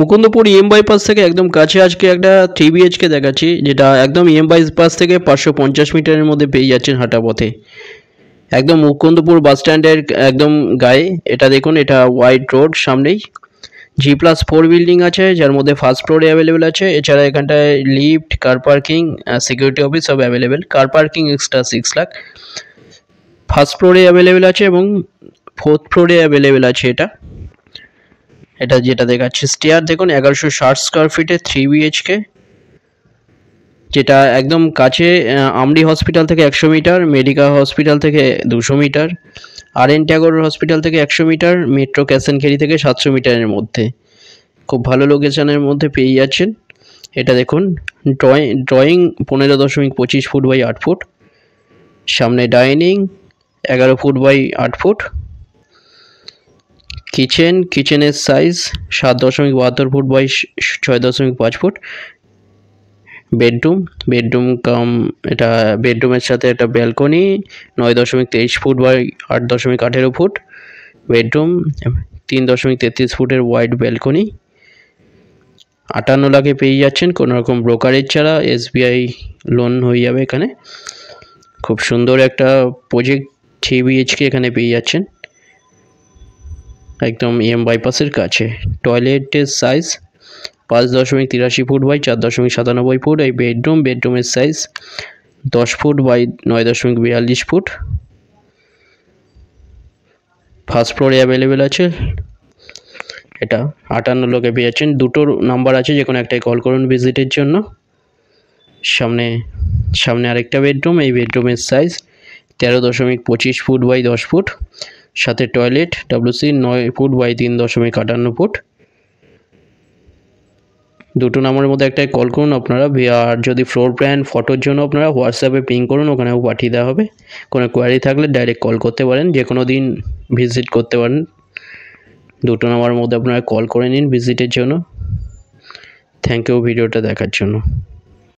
Mukundapur EM e bypass থেকে একদম কাছে আজকে একটা থ্রি বিএইচকে দেখাচ্ছি যেটা একদম ইএম e বাইপাস থেকে পাঁচশো পঞ্চাশ মিটারের মধ্যে পেয়ে যাচ্ছেন হাঁটাপথে একদম মুকুন্দপুর বাস স্ট্যান্ডের একদম গায়ে এটা দেখুন এটা হোয়াইট রোড সামনেই জি প্লাস ফোর বিল্ডিং আছে যার মধ্যে ফার্স্ট ফ্লোরে অ্যাভেলেবেল আছে এছাড়া এখানটায় lift car parking security office সব available car parking extra six lakh first ফ্লোরে অ্যাভেলেবেল আছে এবং ফোর্থ ফ্লোরে অ্যাভেলেবেল আছে এটা এটা যেটা দেখাচ্ছে স্টেয়ার দেখুন এগারোশো ষাট স্কোয়ার ফিটে থ্রি বিএইচকে যেটা একদম কাছে আমরি হসপিটাল থেকে একশো মিটার মেডিকা হসপিটাল থেকে দুশো meter R N Tagore hospital থেকে একশো মিটার মেট্রো ক্যাসেনখেরি থেকে সাতশো মিটারের মধ্যে খুব ভালো লোকেশানের মধ্যে পেয়ে যাচ্ছেন এটা দেখুন ড্রয়িং ড্রয়িং পনেরো দশমিক পঁচিশ ফুট বাই আট ফুট সামনে ডাইনিং এগারো ফুট বাই আট ফুট কিচেন কিচেনের সাইজ সাত দশমিক বাহাত্তর ফুট বাই ছয় দশমিক পাঁচ ফুট বেডরুম বেডরুম কাম এটা বেডরুমের সাথে একটা ব্যালকনি নয় দশমিক তেইশ ফুট বাই আট দশমিক আঠেরো ফুট বেডরুম তিন দশমিক তেত্রিশ ফুটের ওয়াইড ব্যালকনি আটান্ন লাখে পেয়ে যাচ্ছেন কোনো রকম ব্রোকারেজ ছাড়া এসবিআই লোন হয়ে যাবে এখানে খুব সুন্দর একটা প্রজেক্ট থ্রি বিএইচকে এখানে পেয়ে যাচ্ছেন একদম e এম বাইপাসের কাছে টয়লেটের সাইজ পাঁচ দশমিক তিরাশি ফুট বাই চার দশমিক সাতানব্বই ফুট এই বেডরুম বেডরুমের সাইজ দশ ফুট বাই নয় দশমিক বিয়াল্লিশ ফুট ফার্স্ট ফ্লোরে অ্যাভেলেবেল আছে এটা আটান্ন লোকে পেয়েছেন দুটোর নাম্বার আছে যে কোনো একটাই কল করুন ভিজিটের জন্য সামনে সামনে আরেকটা বেডরুম এই বেডরুমের সাইজ তেরো দশমিক পঁচিশ ফুট বাই দশ ফুট সাথে টয়লেট সি নয় ফুট বাই তিন দশমিক আটান্ন ফুট দুটো নাম্বারের মধ্যে একটাই কল করুন আপনারা আর যদি ফ্লোর প্ল্যান ফটোর জন্য আপনারা হোয়াটসঅ্যাপে পিং করুন ওখানেও পাঠিয়ে দেওয়া হবে কোনো কোয়ারি থাকলে ডাইরেক্ট কল করতে পারেন যে কোনো দিন ভিজিট করতে পারেন দুটো নাম্বারের মধ্যে আপনারা কল করে নিন ভিজিটের জন্য থ্যাংক ইউ ভিডিওটা দেখার জন্য